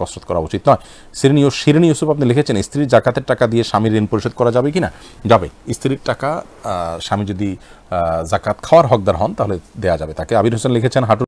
কসরত করা উচিত নয় সিরিনি ও শিরিনি ইউসুফ আপনি লিখেছেন স্ত্রীর জাকাতের টাকা দিয়ে স্বামীর ঋণ পরিশোধ করা যাবে কি না যাবে স্ত্রীর টাকা স্বামী যদি জাকাত খাওয়ার হকদার হন তাহলে দেয়া যাবে তাকে আবির হোসেন লিখেছেন হাঁটু